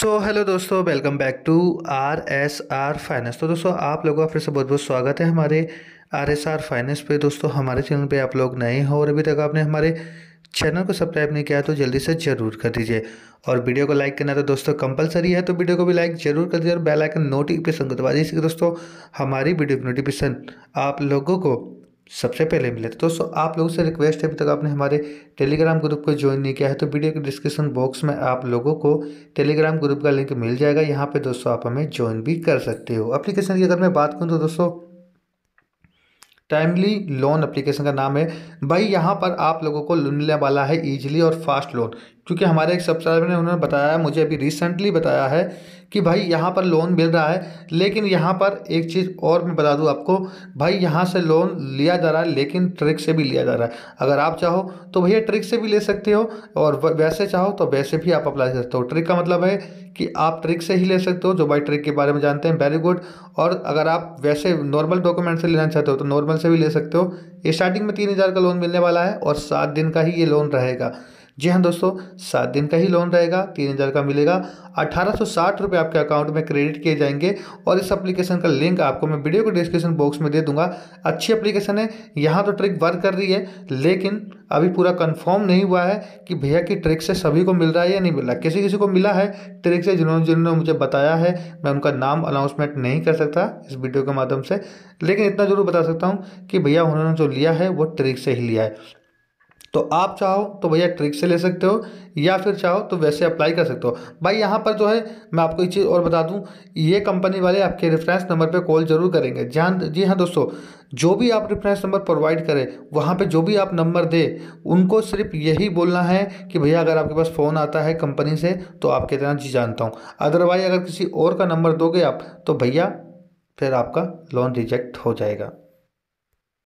सो so, hello दोस्तों welcome back to R S R Finance तो दोस्तों आप लोगों का फिर से बहुत बहुत स्वागत है हमारे आर एस आर फाइनेंस पे दोस्तों हमारे चैनल पे आप लोग नए हो और अभी तक आपने हमारे चैनल को सब्सक्राइब नहीं किया तो जल्दी से जरूर कर दीजिए और वीडियो को लाइक करना तो दोस्तों कंपलसरी है तो वीडियो को भी लाइक जरूर कर दीजिए और बेलाइकन नोटिफिकेशन को दबा दीजिए दोस्तों हमारी वीडियो नोटिफिकेशन आप लोगों को सबसे पहले मिले दोस्तों आप लोगों से रिक्वेस्ट है अभी तक आपने हमारे टेलीग्राम ग्रुप को ज्वाइन नहीं किया है तो वीडियो के डिस्क्रिप्शन बॉक्स में आप लोगों को टेलीग्राम ग्रुप का लिंक मिल जाएगा यहाँ पे दोस्तों आप हमें ज्वाइन भी कर सकते हो अप्लीकेशन की अगर मैं बात करूँ तो दोस्तों टाइमली लोन अप्लीकेशन का नाम है भाई यहाँ पर आप लोगों को मिलने वाला है ईजिली और फास्ट लोन क्योंकि हमारे एक सब्सक्राइबर ने उन्होंने बताया मुझे अभी रिसेंटली बताया है कि भाई यहाँ पर लोन मिल रहा है लेकिन यहाँ पर एक चीज़ और मैं बता दूँ आपको भाई यहाँ से लोन लिया जा रहा है लेकिन ट्रिक से भी लिया जा रहा है अगर आप चाहो तो भैया ट्रिक से भी ले सकते हो और वैसे चाहो तो वैसे भी आप अप्लाई कर सकते हो ट्रिक का मतलब है कि आप ट्रिक से ही ले सकते हो जो भाई ट्रिक के बारे में जानते हैं वेरी गुड और अगर आप वैसे नॉर्मल डॉक्यूमेंट से लेना चाहते हो तो नॉर्मल से भी ले सकते हो स्टार्टिंग में तीन हज़ार का लोन मिलने वाला है और सात दिन का ही ये लोन रहेगा जी हाँ दोस्तों सात दिन का ही लोन रहेगा तीन हज़ार का मिलेगा अठारह सौ साठ रुपये आपके अकाउंट में क्रेडिट किए जाएंगे और इस एप्लीकेशन का लिंक आपको मैं वीडियो को डिस्क्रिप्शन बॉक्स में दे दूंगा अच्छी एप्लीकेशन है यहाँ तो ट्रिक वर्क कर रही है लेकिन अभी पूरा कंफर्म नहीं हुआ है कि भैया की ट्रिक से सभी को मिल रहा है या नहीं मिल रहा किसी किसी को मिला है ट्रिक से जिन्होंने जिन्होंने मुझे बताया है मैं उनका नाम अनाउंसमेंट नहीं कर सकता इस वीडियो के माध्यम से लेकिन इतना ज़रूर बता सकता हूँ कि भैया उन्होंने जो लिया है वो ट्रिक से ही लिया है तो आप चाहो तो भैया ट्रिक से ले सकते हो या फिर चाहो तो वैसे अप्लाई कर सकते हो भाई यहाँ पर जो है मैं आपको एक चीज़ और बता दूँ ये कंपनी वाले आपके रेफरेंस नंबर पे कॉल जरूर करेंगे जान जी हाँ दोस्तों जो भी आप रेफरेंस नंबर प्रोवाइड करें वहाँ पे जो भी आप नंबर दे उनको सिर्फ यही बोलना है कि भैया अगर आपके पास फ़ोन आता है कंपनी से तो आपके तरह हाँ जी जानता हूँ अदरवाइज अगर किसी और का नंबर दोगे आप तो भैया फिर आपका लोन रिजेक्ट हो जाएगा